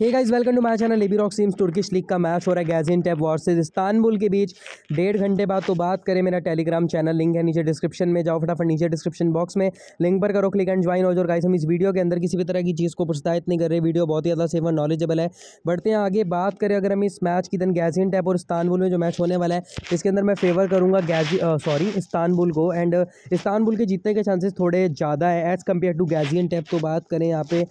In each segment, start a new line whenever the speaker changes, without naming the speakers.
hey guys welcome to my channel लेबी रॉक सीम्स टुर्किश लीग का मैच हो रहा है गैजिन टैप वर्सेज इस्तानबुल के बीच डेढ़ घंटे बाद तो बात करें मेरा टेलीग्राम चैनल लिंक है नीचे डिस्क्रिप्शन में जाओ फटाफट नीचे डिस्क्रिप्शन बॉक्स में लिंक पर करो क्लिक एंड ज्वाइन हो जाओ गाइस हम इस वीडियो के अंदर किसी भी तरह की चीज़ को प्रोत्साहित नहीं कर रहे वीडियो बहुत ही ज़्यादा सेवन और नॉलेजेबल है बढ़ते हैं आगे बात करें अगर हम इस मैच की दिन गैजिन टैप और इस्तानबुल में जो मैच होने वाला है इसके अंदर मैं फेवर करूँगा गैजी सॉरी इस्तानबुल को एंड इस्तानबुल के जीतने के चांसेस थोड़े ज़्यादा है as compare to Gaziantep तो बात करें यहाँ पे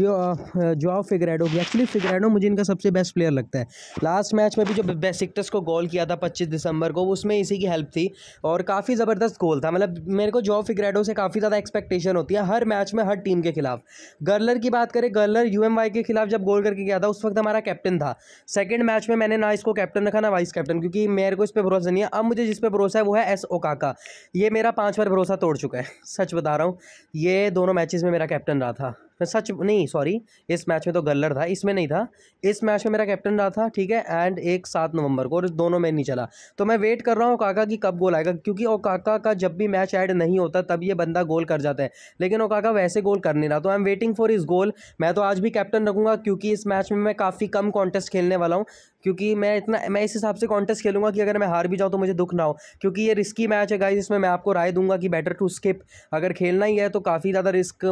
जो जो फिगर या एक्चुअली फिगरेनो मुझे इनका सबसे बेस्ट प्लेयर लगता है लास्ट मैच में भी जो बेसिक्टस को गोल किया था पच्चीस दिसंबर को उसमें इसी की हेल्प थी और काफ़ी ज़बरदस्त गोल था मतलब मेरे को जॉब फिग्रेडो से काफ़ी ज़्यादा एक्सपेक्टेशन होती है हर मैच में हर टीम के खिलाफ गर्लर की बात करें गर्लर यू के खिलाफ जब गोल करके गया था उस वक्त हमारा कैप्टन था सेकेंड मैच में मैंने ना इसको कैप्टन रखा ना वाइस कैप्टन क्योंकि मेरे को इस पर भरोसा नहीं है अब मुझे जिस पर भरोसा है वो है एस ओ काका ये मेरा पाँच बार भरोसा तोड़ चुका है सच बता रहा हूँ ये दोनों मैचेस में मेरा कैप्टन रहा था मैं सच नहीं सॉरी इस मैच में तो गल्लर था इसमें नहीं था इस मैच में मेरा कैप्टन रहा था ठीक है एंड एक सात नवंबर को और दोनों में नहीं चला तो मैं वेट कर रहा हूँ काका की कब गोल आएगा क्योंकि वो काका का जब भी मैच ऐड नहीं होता तब ये बंदा गोल कर जाता है लेकिन वो काका वैसे गोल कर नहीं रहा तो आई एम वेटिंग फॉर इस गोल मैं तो आज भी कैप्टन रखूँगा क्योंकि इस मैच में मैं काफ़ी कम कॉन्टेस्ट खेलने वाला हूँ क्योंकि मैं इतना मैं इस हिसाब से कॉन्टेस्ट खेलूंगा कि अगर मैं हार भी जाऊँ तो मुझे दुख ना हो क्योंकि ये रिस्की मैच है गाइज इसमें मैं आपको राय दूंगा कि बेटर टू स्किप अगर खेलना ही है तो काफ़ी ज़्यादा रिस्क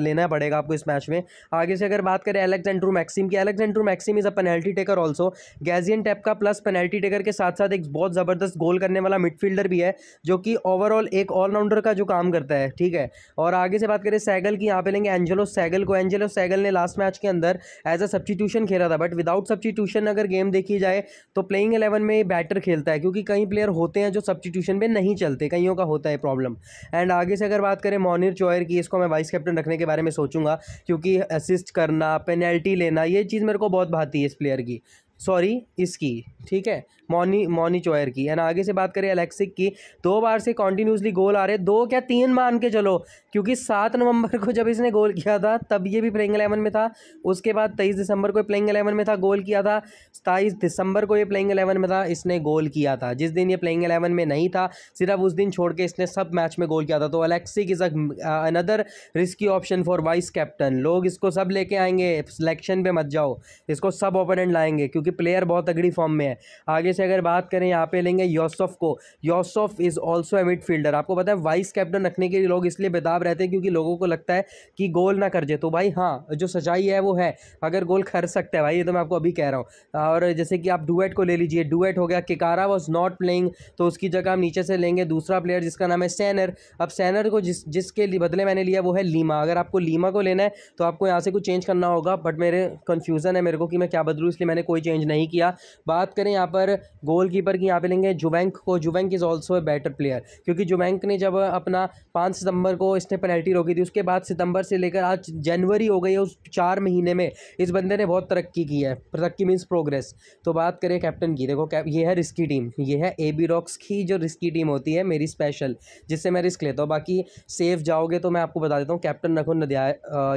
लेना पड़ेगा आपको आपको इस मैच में आगे से अगर बात करें एलेक्स मैक्सिम की Alex Maxim is a penalty taker also Gaziantep का प्लस पेनल्टी टेकर के साथ साथ एक बहुत ज़बरदस्त गोल करने वाला मिडफील्डर भी है जो कि ओवरऑल एक ऑलराउंडर का जो काम करता है ठीक है और आगे से बात करें सैगल की यहाँ पे लेंगे एंजेलो सैगल को एंजेलो सैगल ने लास्ट मैच के अंदर एज अ सब्सटीट्यूशन खेला था बट विदाउट सब्सटीट्यूशन अगर गेम देखी जाए तो प्लेइंग एलेवन में बैटर खेलता है क्योंकि कई प्लेयर होते हैं जो सब्सटीट्यूशन में नहीं चलते कईयों का होता है प्रॉब्लम एंड आगे से अगर बात करें मोनिर चोयर की इसको मैं वाइस कैप्टन रखने के बारे में सोचूंगा क्योंकि असिस्ट करना पेनल्टी लेना ये चीज़ मेरे को बहुत भाती है इस प्लेयर की सॉरी इसकी ठीक है मोनी मोनी चोयर की है ना आगे से बात करें अलेक्सिक की दो बार से कॉन्टीन्यूसली गोल आ रहे दो क्या तीन मान के चलो क्योंकि सात नवंबर को जब इसने गोल किया था तब ये भी प्लेइंग एलेवन में था उसके बाद तेईस दिसंबर को प्लेइंग एलेवन में था गोल किया था सताईस दिसंबर को ये प्लेइंग एलेवन में था इसने गोल किया था जिस दिन ये प्लेइंग एलेवन में नहीं था सिर्फ उस दिन छोड़ के इसने सब मैच में गोल किया था तो Aleksic is another risky option for vice captain लोग इसको सब लेके आएंगे सिलेक्शन पर मत जाओ इसको सब ओपोनेंट लाएंगे क्योंकि क्योंकि प्लेयर बहुत अगड़ी फॉर्म में है आगे से अगर बात करें यहाँ पे लेंगे योसफ को Yusuf is also a midfielder आपको पता है वाइस कैप्टन रखने के लिए लोग इसलिए बेताब रहते हैं क्योंकि लोगों को लगता है कि गोल ना कर जाए तो भाई हाँ जो सच्चाई है वो है अगर गोल कर सकता है भाई ये तो मैं आपको अभी कह रहा हूँ और जैसे कि आप डुएट को ले लीजिए डुएट हो गया किकारा वॉज नॉट प्लेइंग तो उसकी जगह हम नीचे से लेंगे दूसरा प्लेयर जिसका नाम है सैनर अब सैनर को जिस जिसके बदले मैंने लिया वो है लीमा अगर आपको लीमा को लेना है तो आपको यहाँ से कुछ चेंज करना होगा बट मेरे कन्फ्यूज़न है मेरे को कि मैं क्या बदलूँ इसलिए मैंने कोई चेंज चेंज नहीं किया बात करें यहाँ पर गोलकीपर की यहाँ पे लेंगे जुबैंक को जुबैंक is also a better player क्योंकि जुबैंक ने जब अपना पाँच सितंबर को इसने पेनल्टी रोकी थी उसके बाद सितंबर से लेकर आज जनवरी हो गई है उस चार महीने में इस बंदे ने बहुत तरक्की की है तरक्की मीन्स प्रोग्रेस तो बात करें कैप्टन की देखो ये है रिस्की टीम ये है ए बी रॉक्स की जो रिस्की टीम होती है मेरी स्पेशल जिससे मैं रिस्क लेता हूँ बाकी सेफ जाओगे तो मैं आपको बता देता हूँ कैप्टन रखो नदिया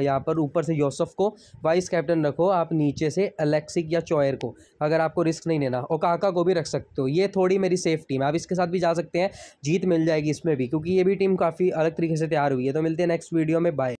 यहाँ पर ऊपर से योसफ को वाइस कैप्टन रखो आप नीचे से अलेक्सिक या चॉयर को अगर आपको रिस्क नहीं लेना और काका को भी रख सकते हो ये थोड़ी मेरी सेफ टीम है आप इसके साथ भी जा सकते हैं जीत मिल जाएगी इसमें भी क्योंकि ये भी टीम काफ़ी अलग तरीके से तैयार हुई है तो मिलते हैं नेक्स्ट वीडियो में बाय